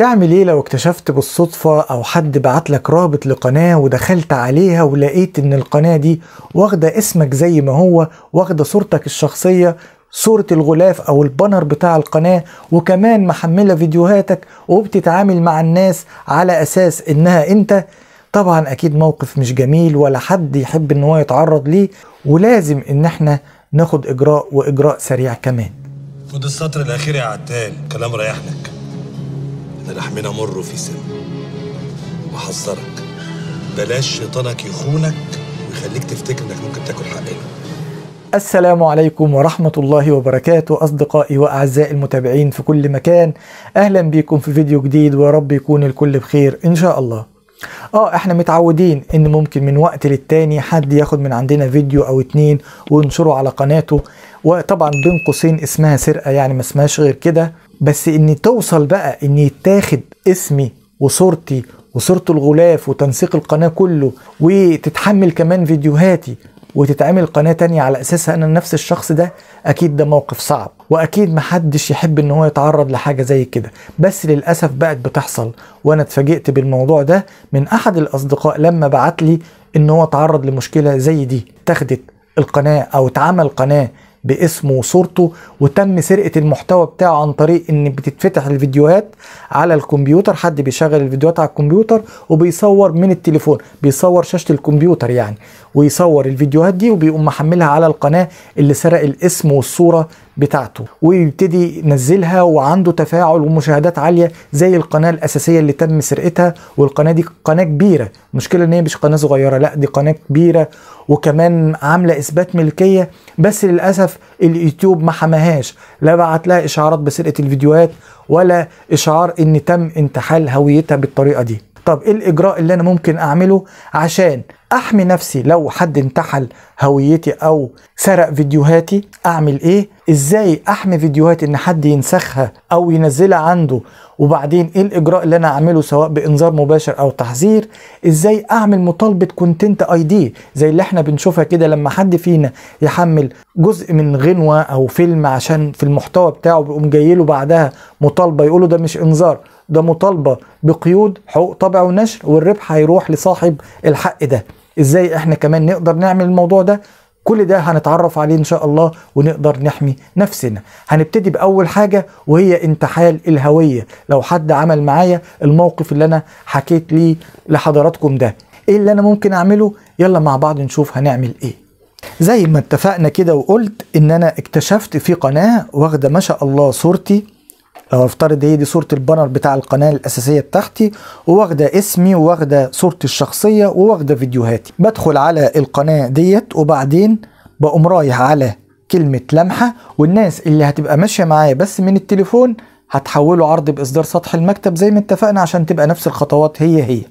تعمل ايه لو اكتشفت بالصدفة او حد بعت لك رابط لقناة ودخلت عليها ولقيت ان القناة دي واخدة اسمك زي ما هو واخدة صورتك الشخصية صورة الغلاف او البانر بتاع القناة وكمان محملة فيديوهاتك وبتتعامل مع الناس على اساس انها انت طبعا اكيد موقف مش جميل ولا حد يحب ان هو يتعرض ليه ولازم ان احنا ناخد اجراء واجراء سريع كمان خد السطر الاخير يا عتال كلام ريح لك ده لحمنا مر في سم وحذرك بلاش شيطانك يخونك ويخليك تفتكر انك ممكن تاكل حقنا السلام عليكم ورحمة الله وبركاته أصدقائي وأعزائي المتابعين في كل مكان أهلا بكم في فيديو جديد ويا رب يكون الكل بخير إن شاء الله اه احنا متعودين ان ممكن من وقت للتاني حد ياخد من عندنا فيديو او اتنين وينشره على قناته وطبعا بين قوسين اسمها سرقة يعني ما اسمهاش غير كده بس ان توصل بقى ان يتاخد اسمي وصورتي وصورة الغلاف وتنسيق القناة كله وتتحمل كمان فيديوهاتي وتتعمل قناة تانية على أساسها أنا نفس الشخص ده أكيد ده موقف صعب وأكيد محدش يحب إن هو يتعرض لحاجة زي كده بس للأسف بقت بتحصل وأنا اتفاجئت بالموضوع ده من أحد الأصدقاء لما بعت لي إن هو اتعرض لمشكلة زي دي اتاخدت القناة أو اتعمل قناة باسمه وصورته وتم سرقه المحتوى بتاعه عن طريق ان بتتفتح الفيديوهات على الكمبيوتر حد بيشغل الفيديوهات على الكمبيوتر وبيصور من التليفون بيصور شاشه الكمبيوتر يعني ويصور الفيديوهات دي وبيقوم محملها على القناه اللي سرق الاسم والصوره بتاعته ويبتدي ينزلها وعنده تفاعل ومشاهدات عاليه زي القناه الاساسيه اللي تم سرقتها والقناه دي قناه كبيره المشكله ان هي مش قناه صغيره لا دي قناه كبيره وكمان عامله اثبات ملكيه بس للاسف اليوتيوب ما حماهاش لا بعت لها اشعارات بسرقه الفيديوهات ولا اشعار ان تم انتحال هويتها بالطريقه دي طب ايه الاجراء اللي انا ممكن اعمله عشان احمي نفسي لو حد انتحل هويتي او سرق فيديوهاتي اعمل ايه ازاي احمي فيديوهات ان حد ينسخها او ينزلها عنده وبعدين ايه الاجراء اللي انا اعمله سواء بانذار مباشر او تحذير ازاي اعمل مطالبه كونتنت اي دي زي اللي احنا بنشوفها كده لما حد فينا يحمل جزء من غنوه او فيلم عشان في المحتوى بتاعه بيقوم جايله بعدها مطالبه يقوله ده مش انذار ده مطالبه بقيود حقوق طبع ونشر والربح هيروح لصاحب الحق ده ازاي احنا كمان نقدر نعمل الموضوع ده كل ده هنتعرف عليه ان شاء الله ونقدر نحمي نفسنا هنبتدي باول حاجه وهي انتحال الهويه لو حد عمل معايا الموقف اللي انا حكيت ليه لحضراتكم ده ايه اللي انا ممكن اعمله يلا مع بعض نشوف هنعمل ايه زي ما اتفقنا كده وقلت ان انا اكتشفت في قناه واخده ما شاء الله صورتي لو آه، افترض هي دي صوره البانر بتاع القناه الاساسيه بتاعتي وواخده اسمي وواخده صورتي الشخصيه وواخده فيديوهاتي بدخل على القناه ديت وبعدين بقوم رايح على كلمه لمحه والناس اللي هتبقى ماشيه معايا بس من التليفون هتحوله عرض باصدار سطح المكتب زي ما اتفقنا عشان تبقى نفس الخطوات هي هي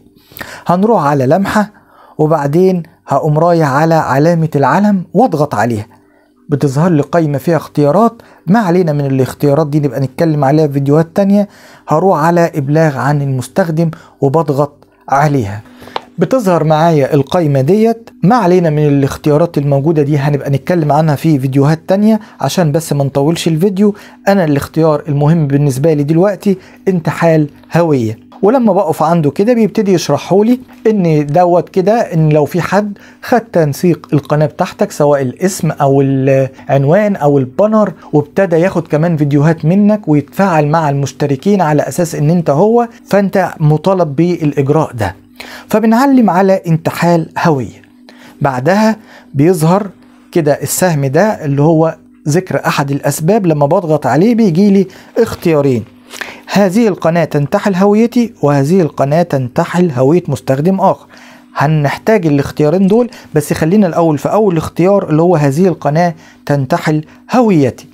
هنروح على لمحه وبعدين هقوم رايح على علامه العلم واضغط عليها بتظهر لي قايمة فيها اختيارات ما علينا من الاختيارات دي نبقى نتكلم عليها في فيديوهات تانية هروح على إبلاغ عن المستخدم وبضغط عليها بتظهر معايا القايمة ديت ما علينا من الاختيارات الموجودة دي هنبقى نتكلم عنها في فيديوهات تانية عشان بس ما نطولش الفيديو أنا الاختيار المهم بالنسبة لي دلوقتي انتحال هوية ولما بقف عنده كده بيبتدي يشرحه لي ان دوت كده ان لو في حد خد تنسيق القناه بتاعتك سواء الاسم او العنوان او البانر وابتدى ياخد كمان فيديوهات منك ويتفاعل مع المشتركين على اساس ان انت هو فانت مطالب بالاجراء ده فبنعلم على انتحال هويه بعدها بيظهر كده السهم ده اللي هو ذكر احد الاسباب لما بضغط عليه بيجي لي اختيارين هذه القناة تنتحل هويتي وهذه القناة تنتحل هوية مستخدم آخر هنحتاج الاختيارين دول بس خلينا الأول في أول اختيار اللي هو هذه القناة تنتحل هويتي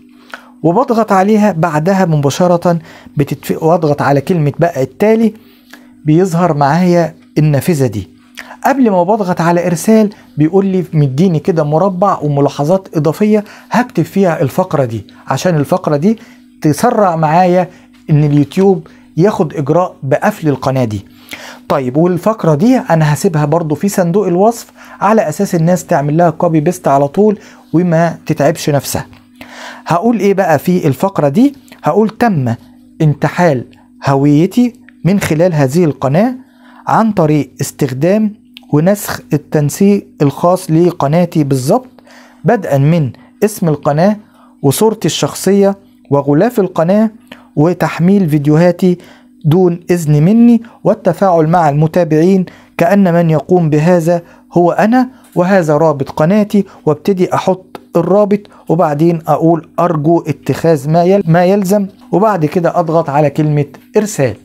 وبضغط عليها بعدها مباشرة واضغط على كلمة بقى التالي بيظهر معايا النافذة دي قبل ما بضغط على إرسال بيقول لي مديني كده مربع وملاحظات إضافية هكتب فيها الفقرة دي عشان الفقرة دي تسرع معايا ان اليوتيوب ياخد اجراء بقفل القناه دي طيب والفقره دي انا هسيبها برضو في صندوق الوصف على اساس الناس تعمل لها كوبي بيست على طول وما تتعبش نفسها هقول ايه بقى في الفقره دي هقول تم انتحال هويتي من خلال هذه القناه عن طريق استخدام ونسخ التنسيق الخاص لقناتي بالظبط بدءا من اسم القناه وصورتي الشخصيه وغلاف القناه وتحميل فيديوهاتي دون إذن مني والتفاعل مع المتابعين كأن من يقوم بهذا هو أنا وهذا رابط قناتي وابتدي أحط الرابط وبعدين أقول أرجو اتخاذ ما, ما يلزم وبعد كده أضغط على كلمة إرسال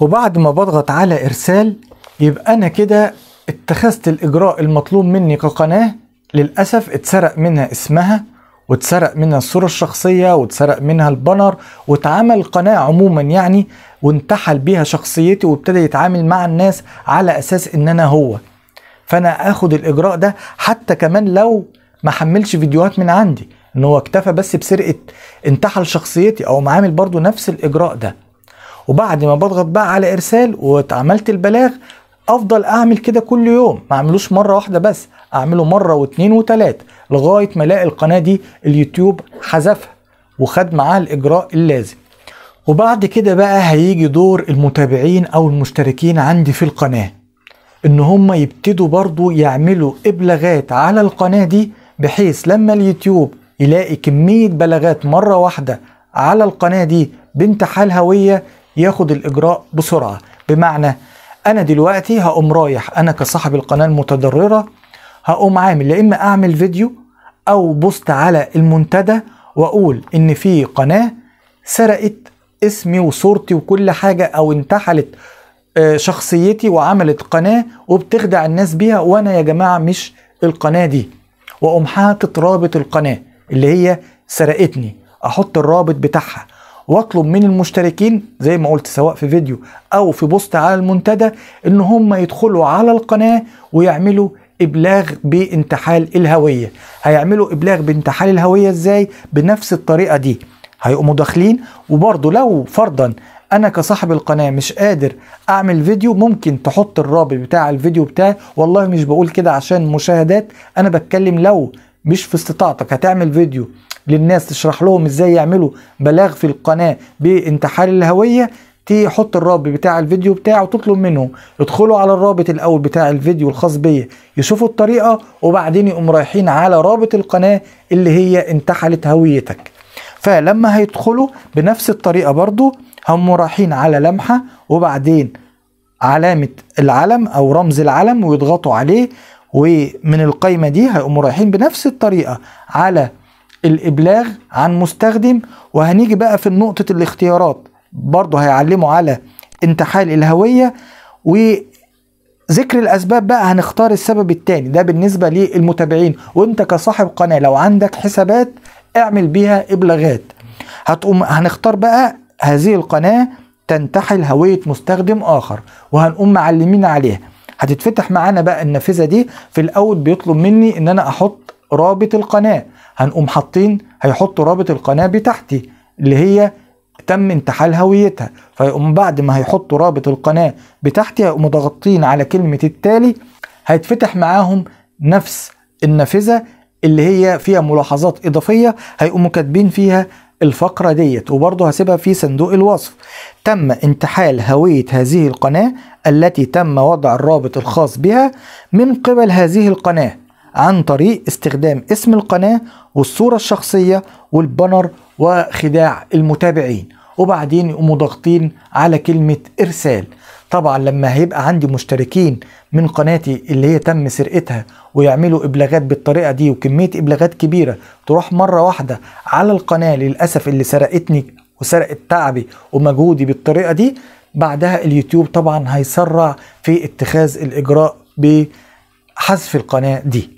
وبعد ما بضغط على إرسال يبقى أنا كده اتخذت الإجراء المطلوب مني كقناة للأسف اتسرق منها اسمها واتسرق منها الصورة الشخصية واتسرق منها البنر واتعمل قناة عموما يعني وانتحل بيها شخصيتي وابتدى يتعامل مع الناس على أساس إن أنا هو فأنا آخد الإجراء ده حتى كمان لو ما حملش فيديوهات من عندي إن هو اكتفى بس بسرقة انتحل شخصيتي أو معامل برضو نفس الإجراء ده وبعد ما بضغط بقى على إرسال واتعملت البلاغ افضل اعمل كده كل يوم ما اعملوش مره واحده بس اعمله مره واثنين وثلاث لغايه ما الاقي القناه دي اليوتيوب حذفها وخد معاها الاجراء اللازم وبعد كده بقى هيجي دور المتابعين او المشتركين عندي في القناه ان هم يبتدوا برضو يعملوا ابلاغات على القناه دي بحيث لما اليوتيوب يلاقي كميه بلاغات مره واحده على القناه دي بانتحال هويه ياخد الاجراء بسرعه بمعنى انا دلوقتي هقوم رايح انا كصاحب القناه المتضرره هقوم عامل يا اما اعمل فيديو او بوست على المنتدى واقول ان في قناه سرقت اسمي وصورتي وكل حاجه او انتحلت آه، شخصيتي وعملت قناه وبتخدع الناس بيها وانا يا جماعه مش القناه دي واقوم حاطط رابط القناه اللي هي سرقتني احط الرابط بتاعها واطلب من المشتركين زي ما قلت سواء في فيديو او في بوست على المنتدى ان هم يدخلوا على القناه ويعملوا ابلاغ بانتحال الهويه هيعملوا ابلاغ بانتحال الهويه ازاي بنفس الطريقه دي هيقوموا داخلين وبرضه لو فرضا انا كصاحب القناه مش قادر اعمل فيديو ممكن تحط الرابط بتاع الفيديو بتاعي والله مش بقول كده عشان مشاهدات انا بتكلم لو مش في استطاعتك هتعمل فيديو للناس تشرح لهم ازاي يعملوا بلاغ في القناه بانتحال الهويه تحط الرابط بتاع الفيديو بتاعه وتطلب منهم يدخلوا على الرابط الاول بتاع الفيديو الخاص بيا يشوفوا الطريقه وبعدين يقوم رايحين على رابط القناه اللي هي انتحلت هويتك فلما هيدخلوا بنفس الطريقه برضو هم رايحين على لمحه وبعدين علامه العلم او رمز العلم ويضغطوا عليه ومن القايمه دي هيقوموا رايحين بنفس الطريقه على الإبلاغ عن مستخدم وهنيجي بقى في نقطة الاختيارات برضه هيعلمه على انتحال الهوية وذكر الأسباب بقى هنختار السبب الثاني ده بالنسبة للمتابعين وانت كصاحب قناة لو عندك حسابات اعمل بيها إبلاغات هتقوم هنختار بقى هذه القناة تنتحل هوية مستخدم آخر وهنقوم معلمين عليها هتتفتح معانا بقى النافذة دي في الأول بيطلب مني إن أنا أحط رابط القناة هنقوم حاطين هيحطوا رابط القناه بتاعتي اللي هي تم انتحال هويتها فيقوم بعد ما هيحطوا رابط القناه بتاعتي هيقوموا ضاغطين على كلمه التالي هيتفتح معاهم نفس النافذه اللي هي فيها ملاحظات اضافيه هيقوموا كاتبين فيها الفقره ديت وبرضه هسيبها في صندوق الوصف تم انتحال هويه هذه القناه التي تم وضع الرابط الخاص بها من قبل هذه القناه عن طريق استخدام اسم القناة والصورة الشخصية والبانر وخداع المتابعين وبعدين يقوموا ضاغطين على كلمة إرسال طبعا لما هيبقى عندي مشتركين من قناتي اللي هي تم سرقتها ويعملوا ابلاغات بالطريقه دي وكميه ابلاغات كبيره تروح مره واحده على القناه للاسف اللي سرقتني وسرقت تعبي ومجهودي بالطريقه دي بعدها اليوتيوب طبعا هيسرع في اتخاذ الاجراء بحذف القناه دي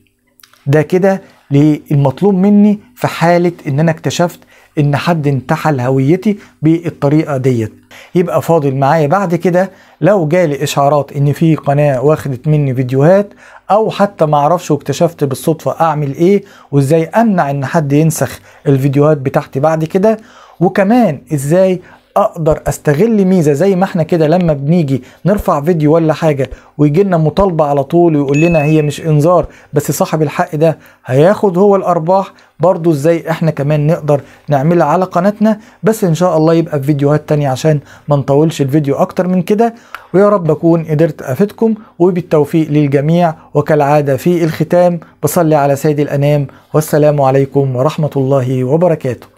ده كده للمطلوب مني في حالة ان انا اكتشفت ان حد انتحل هويتي بالطريقة ديت يبقى فاضل معايا بعد كده لو جالي اشعارات ان في قناة واخدت مني فيديوهات او حتى معرفش واكتشفت بالصدفة اعمل ايه وازاي امنع ان حد ينسخ الفيديوهات بتاعتي بعد كده وكمان ازاي اقدر استغل ميزه زي ما احنا كده لما بنيجي نرفع فيديو ولا حاجه ويجي لنا مطالبه على طول ويقول لنا هي مش انذار بس صاحب الحق ده هياخد هو الارباح برضو ازاي احنا كمان نقدر نعملها على قناتنا بس ان شاء الله يبقى في فيديوهات تانية عشان ما نطولش الفيديو اكتر من كده ويا رب اكون قدرت افيدكم وبالتوفيق للجميع وكالعادة في الختام بصلي على سيد الانام والسلام عليكم ورحمة الله وبركاته